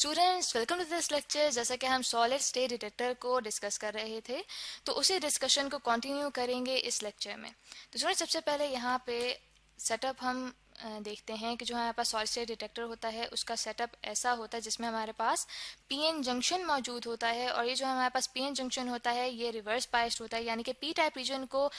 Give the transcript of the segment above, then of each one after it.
students welcome to this lecture जैसा कि हम सॉलिड स्टेट डिटेक्टर को डिस्कस कर रहे थे तो उसी डिस्कशन को कंटिन्यू करेंगे इस लेक्चर में तो स्टूडेंट सबसे पहले यहाँ पे सेटअप हम देखते हैं कि जो हमारे पास सॉलिड स्टेट डिटेक्टर होता है उसका सेटअप ऐसा होता है जिसमें हमारे पास पीएन जंक्शन मौजूद होता है और ये जो हमारे पास पीएन जंक्शन होता है ये रिवर्स पाइस्ड होता है यानी कि पी टाइप रीजन को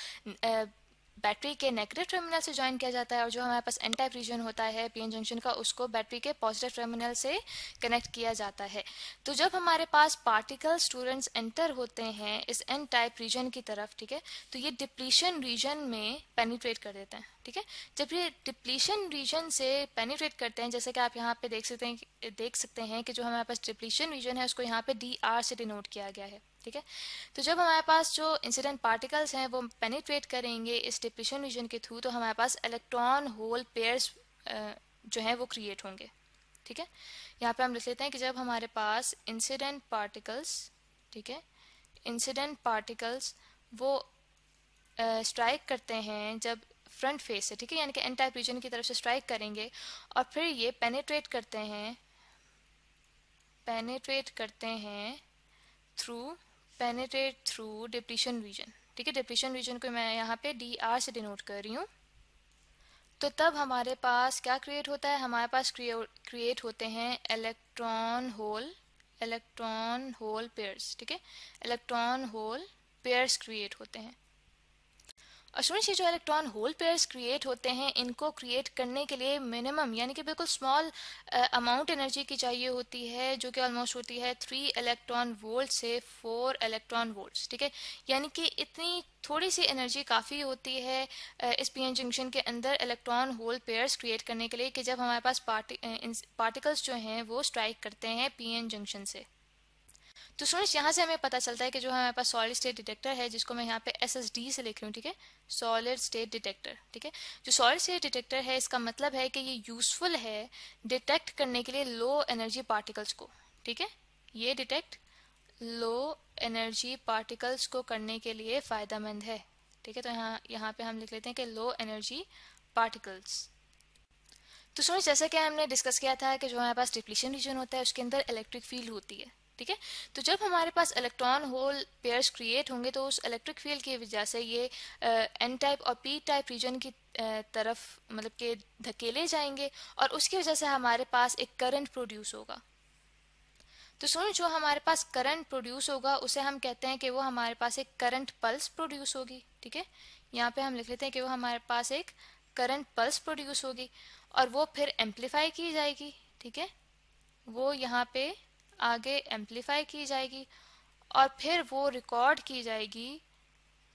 बैटरी के नेगेटिव टर्मिनल से ज्वाइन किया जाता है और जो हमारे पास एन टाइप रीजन होता है पी एन जंक्शन का उसको बैटरी के पॉजिटिव टर्मिनल से कनेक्ट किया जाता है तो जब हमारे पास पार्टिकल स्टूडेंट्स एंटर होते हैं इस एन टाइप रीजन की तरफ ठीक है तो ये डिप्लीशन रीजन में पेनिट्रेट कर देते हैं ठीक है जब ये डिप्लीशन रीजन से पेनिट्रेट करते हैं जैसे कि आप यहाँ पे देख सकते हैं देख सकते हैं कि जो हमारे पास डिप्लीशन रीजन है उसको यहाँ पे डी आर से डिनोट किया गया है ठीक है तो जब हमारे पास जो इंसिडेंट पार्टिकल्स हैं वो पेनिट्रेट करेंगे इस डिपिशन रीजन के थ्रू तो हमारे पास इलेक्ट्रॉन होल पेयर्स जो हैं वो क्रिएट होंगे ठीक है यहाँ पे हम लिख लेते हैं कि जब हमारे पास इंसिडेंट पार्टिकल्स ठीक है इंसिडेंट पार्टिकल्स वो स्ट्राइक करते हैं जब फ्रंट फेस से ठीक है यानी कि एन टाइप रीजन की तरफ से स्ट्राइक करेंगे और फिर ये पेनेट्रेट करते हैं पेनेट्रेट करते हैं through penetrate through depletion region ठीक है डिप्लीशन रीजन को मैं यहाँ पे डी आर से डिनोट कर रही हूँ तो तब हमारे पास क्या क्रिएट होता है हमारे पास क्रिएट होते हैं electron hole electron hole pairs ठीक है इलेक्ट्रॉन होल पेयर्स क्रिएट होते हैं और स्टूडेंट्स ये जो इलेक्ट्रॉन होल पेयर्स क्रिएट होते हैं इनको क्रिएट करने के लिए मिनिमम यानी कि बिल्कुल स्मॉल अमाउंट एनर्जी की चाहिए होती है जो कि ऑलमोस्ट होती है थ्री इलेक्ट्रॉन वोल्ट से फोर इलेक्ट्रॉन वोल्ट ठीक है यानी कि इतनी थोड़ी सी एनर्जी काफ़ी होती है इस पी एन जंक्शन के अंदर इलेक्ट्रॉन होल पेयर्स क्रिएट करने के लिए कि जब हमारे पास पार्टी पार्टिकल्स जो हैं वो स्ट्राइक करते हैं पी एन जंक्शन से तो स्टूडेंट्स यहाँ से हमें पता चलता है कि जो हमारे पास सॉलिड स्टेट डिटेक्टर है जिसको मैं यहाँ पे एस एस डी से लिख रही हूँ ठीक है सॉलिड स्टेट डिटेक्टर ठीक है जो सॉलिड स्टेट डिटेक्टर है इसका मतलब है कि ये यूजफुल है डिटेक्ट करने के लिए लो एनर्जी पार्टिकल्स को ठीक है ये डिटेक्ट लो एनर्जी पार्टिकल्स को करने के लिए फ़ायदेमंद है ठीक है तो यहाँ यहाँ पे हम लिख लेते हैं कि लो एनर्जी पार्टिकल्स तो स्टूडेंट्स जैसा कि हमने डिस्कस किया था कि जो हमारे पास डिप्लीशन रीजन होता है उसके अंदर इलेक्ट्रिक फील्ड होती है ठीक है तो जब हमारे पास इलेक्ट्रॉन होल पेयर्स क्रिएट होंगे तो उस इलेक्ट्रिक फील्ड की वजह से ये एन टाइप और पी टाइप रीजन की तरफ मतलब के धकेले जाएंगे और उसकी वजह से हमारे पास एक करंट प्रोड्यूस होगा तो सुनो जो हमारे पास करंट प्रोड्यूस होगा उसे हम कहते हैं कि वो हमारे पास एक करंट पल्स प्रोड्यूस होगी ठीक है यहाँ पे हम लिख लेते हैं कि वो हमारे पास एक करंट पल्स प्रोड्यूस होगी और वो फिर एम्पलीफाई की जाएगी ठीक है वो यहाँ पे आगे एम्पलीफाई की जाएगी और फिर वो रिकॉर्ड की जाएगी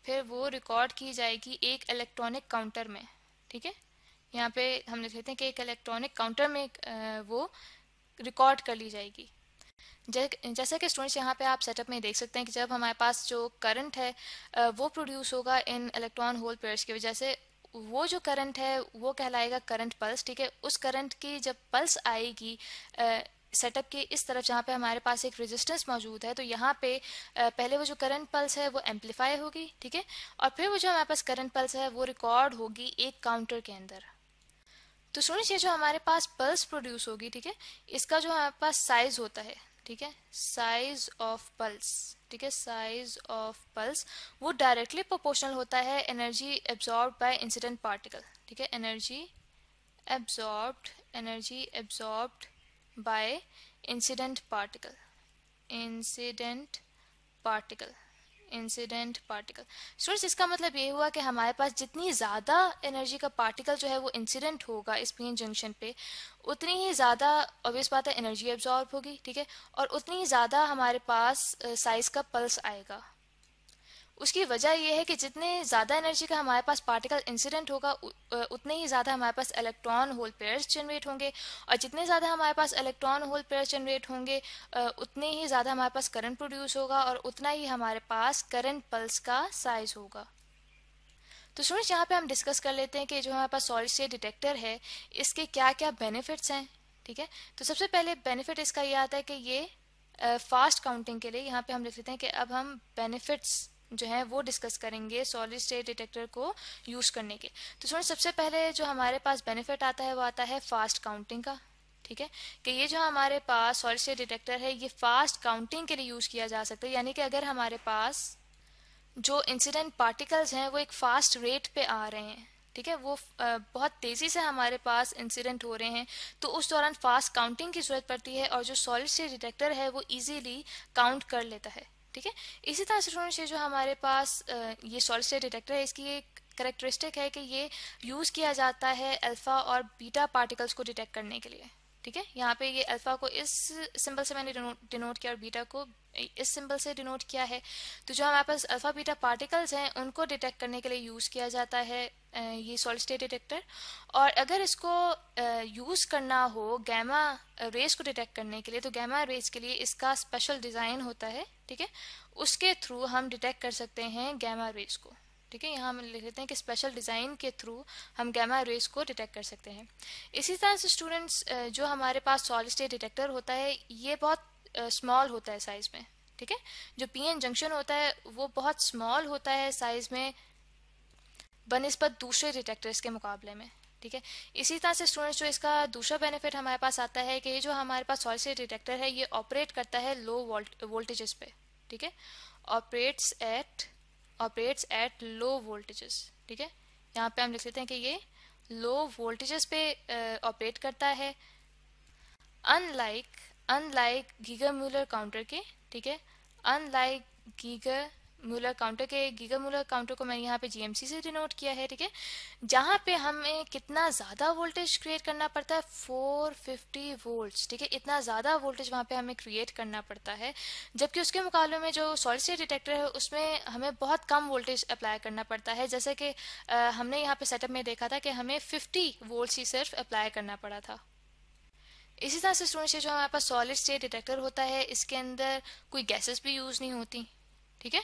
फिर वो रिकॉर्ड की जाएगी एक इलेक्ट्रॉनिक काउंटर में ठीक है यहाँ पे हम लिख लेते हैं कि एक इलेक्ट्रॉनिक काउंटर में वो रिकॉर्ड कर ली जाएगी जैसा कि स्टूडेंट्स यहाँ पे आप सेटअप में देख सकते हैं कि जब हमारे पास जो करंट है वो प्रोड्यूस होगा इन इलेक्ट्रॉन होल पेयर्स की वजह से वो जो करंट है वो कहलाएगा करंट पल्स ठीक है उस करंट की जब पल्स आएगी सेटअप के इस तरफ जहाँ पे हमारे पास एक रेजिस्टेंस मौजूद है तो यहाँ पे पहले वो जो करंट पल्स है वो एम्पलीफाई होगी ठीक है और फिर वो जो हमारे पास करंट पल्स है वो रिकॉर्ड होगी एक काउंटर के अंदर तो स्टूडेंट्स ये जो हमारे पास पल्स प्रोड्यूस होगी ठीक है इसका जो हमारे पास साइज होता है ठीक है साइज ऑफ पल्स ठीक है साइज ऑफ पल्स वो डायरेक्टली प्रोपोर्शनल होता है energy absorb by incident particle ठीक है energy absorbed energy absorbed by incident particle incident particle incident particle source इसका मतलब ये हुआ कि हमारे पास जितनी ज़्यादा एनर्जी का पार्टिकल जो है वो इंसिडेंट होगा इस पीएन जंक्शन पे उतनी ही ज़्यादा ऑब्वियस बात है एनर्जी एब्जॉर्ब होगी ठीक है और उतनी ही ज़्यादा हमारे पास साइज़ का पल्स आएगा उसकी वजह यह है कि जितने ज़्यादा एनर्जी का हमारे पास पार्टिकल इंसिडेंट होगा उतने ही ज़्यादा हमारे पास इलेक्ट्रॉन होल पेयर्स जनरेट होंगे और जितने ज़्यादा हमारे पास इलेक्ट्रॉन होल पेयर्स जनरेट होंगे उतने ही ज़्यादा हमारे पास करंट प्रोड्यूस होगा और उतना ही हमारे पास करंट पल्स का साइज होगा तो स्टूडेंट्स यहाँ पे हम डिस्कस कर लेते हैं कि जो हमारे पास सॉलिड स्टेट डिटेक्टर है इसके क्या क्या बेनिफिट्स हैं ठीक है तो सबसे पहले बेनिफिट इसका ये आता है कि ये फास्ट काउंटिंग के लिए यहाँ पे हम लिख लेते हैं कि अब हम बेनिफिट्स जो है वो डिस्कस करेंगे सॉलिड स्टेट डिटेक्टर को यूज़ करने के तो सुनो सबसे पहले जो हमारे पास बेनिफिट आता है वो आता है फास्ट काउंटिंग का ठीक है कि ये जो हमारे पास सॉलिड स्टेट डिटेक्टर है ये फास्ट काउंटिंग के लिए यूज़ किया जा सकता है यानी कि अगर हमारे पास जो इंसिडेंट पार्टिकल्स हैं वो एक फास्ट रेट पे आ रहे हैं ठीक है वो बहुत तेज़ी से हमारे पास इंसिडेंट हो रहे हैं तो उस दौरान फास्ट काउंटिंग की ज़रूरत पड़ती है और जो सॉलिड स्टेट डिटेक्टर है वो इजीली काउंट कर लेता है ठीक है इसी तरह स्टूडेंट ये जो हमारे पास ये सॉलिड स्टेट डिटेक्टर है इसकी एक करेक्टरिस्टिक है कि ये यूज़ किया जाता है अल्फ़ा और बीटा पार्टिकल्स को डिटेक्ट करने के लिए ठीक है यहाँ पे ये अल्फा को इस सिंबल से मैंने डिनोट किया और बीटा को इस सिंबल से डिनोट किया है तो जो हमारे पास अल्फा बीटा पार्टिकल्स हैं उनको डिटेक्ट करने के लिए यूज़ किया जाता है ये सॉलिड स्टेट डिटेक्टर और अगर इसको यूज़ करना हो गैमा रेस को डिटेक्ट करने के लिए तो गैमा रेस के लिए इसका स्पेशल डिज़ाइन होता है ठीक है उसके थ्रू हम डिटेक्ट कर सकते हैं गैमा रेस को ठीक है यहाँ हम लिख लेते हैं कि स्पेशल डिज़ाइन के थ्रू हम गैमा रेस को डिटेक्ट कर सकते हैं इसी तरह से स्टूडेंट्स जो हमारे पास सॉलिड स्टेट डिटेक्टर होता है ये बहुत स्मॉल होता है साइज़ में ठीक है जो पीएन जंक्शन होता है वो बहुत स्मॉल होता है साइज़ में बनस्पत दूसरे डिटेक्टर्स के मुकाबले में ठीक है इसी तरह से स्टूडेंट्स जो इसका दूसरा बेनिफिट हमारे पास आता है कि ये जो हमारे पास सॉलिड स्टेट डिटेक्टर है ये ऑपरेट करता है लो वोल्टेजेस पे ठीक है operates at operates at low voltages ठीक है यहाँ पे हम लिख लेते हैं कि ये लो वोल्टेजेस पे ऑपरेट uh, करता है unlike unlike Geiger Muller counter के ठीक है अनलाइक गीगर मूलर काउंटर के गीगा मूलर काउंटर को मैंने यहाँ पे जीएमसी से डिनोट किया है ठीक है जहाँ पे हमें कितना ज़्यादा वोल्टेज क्रिएट करना पड़ता है 450 वोल्ट्स ठीक है इतना ज़्यादा वोल्टेज वहाँ पे हमें क्रिएट करना पड़ता है जबकि उसके मुकाबले में जो सॉलिड स्टेट डिटेक्टर है उसमें हमें बहुत कम वोल्टेज अप्लाई करना पड़ता है जैसे कि हमने यहाँ पे सेटअप में देखा था कि हमें फिफ्टी वोल्ट ही सिर्फ अप्लाई करना पड़ा था इसी तरह से स्टूडेंट्स जो हमारे पास सॉलिड स्टेट डिटेक्टर होता है इसके अंदर कोई गैसेस भी यूज़ नहीं होती ठीक है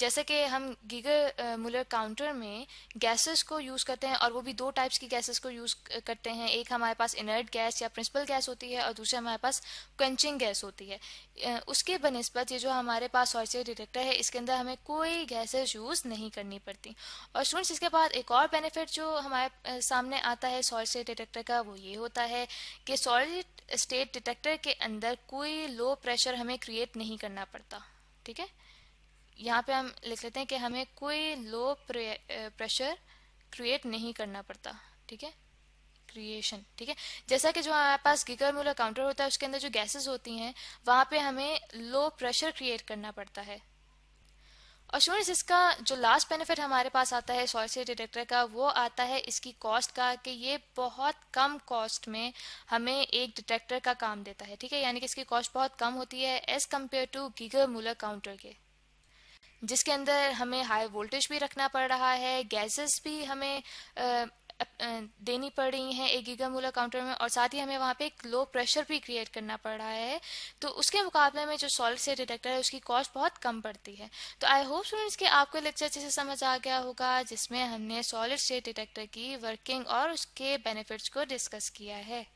जैसे कि हम गीगर मुलर काउंटर में गैसेस को यूज़ करते हैं और वो भी दो टाइप्स की गैसेस को यूज़ करते हैं एक हमारे पास इनर्ट गैस या प्रिंसिपल गैस होती है और दूसरे हमारे पास क्वेंचिंग गैस होती है उसके बनस्बत ये जो हमारे पास सॉइसर डिटेक्टर है इसके अंदर हमें कोई गैसेस यूज़ नहीं करनी पड़ती और स्टूडेंट्स इसके बाद एक और बेनिफिट जो हमारे सामने आता है सॉइसर डिटेक्टर का वो ये होता है कि सॉलिड स्टेट डिटेक्टर के अंदर कोई लो प्रेशर हमें क्रिएट नहीं करना पड़ता ठीक है यहाँ पे हम लिख लेते हैं कि हमें कोई लो प्रेशर क्रिएट नहीं करना पड़ता ठीक है क्रिएशन ठीक है जैसा कि जो हमारे पास गिगर मूलर काउंटर होता है उसके अंदर जो गैसेस होती हैं वहाँ पे हमें लो प्रेशर क्रिएट करना पड़ता है और स्टूडेंट्स इसका जो लास्ट बेनिफिट हमारे पास आता है सॉइल से डिटेक्टर का वो आता है इसकी कॉस्ट का कि ये बहुत कम कॉस्ट में हमें एक डिटेक्टर का काम देता है ठीक है यानी कि इसकी कॉस्ट बहुत कम होती है as compare to Geiger Muller counter के जिसके अंदर हमें हाई वोल्टेज भी रखना पड़ रहा है गैसेस भी हमें देनी पड़ रही हैं एक गीगामूलर काउंटर में और साथ ही हमें वहाँ पे एक लो प्रेशर भी क्रिएट करना पड़ रहा है तो उसके मुकाबले में जो सॉलिड से डिटेक्टर है उसकी कॉस्ट बहुत कम पड़ती है तो आई होप स्टूडेंट्स कि आपको लेक्चर अच्छे से समझ आ गया होगा जिसमें हमने सॉलिड से डिटेक्टर की वर्किंग और उसके बेनिफिट्स को डिस्कस किया है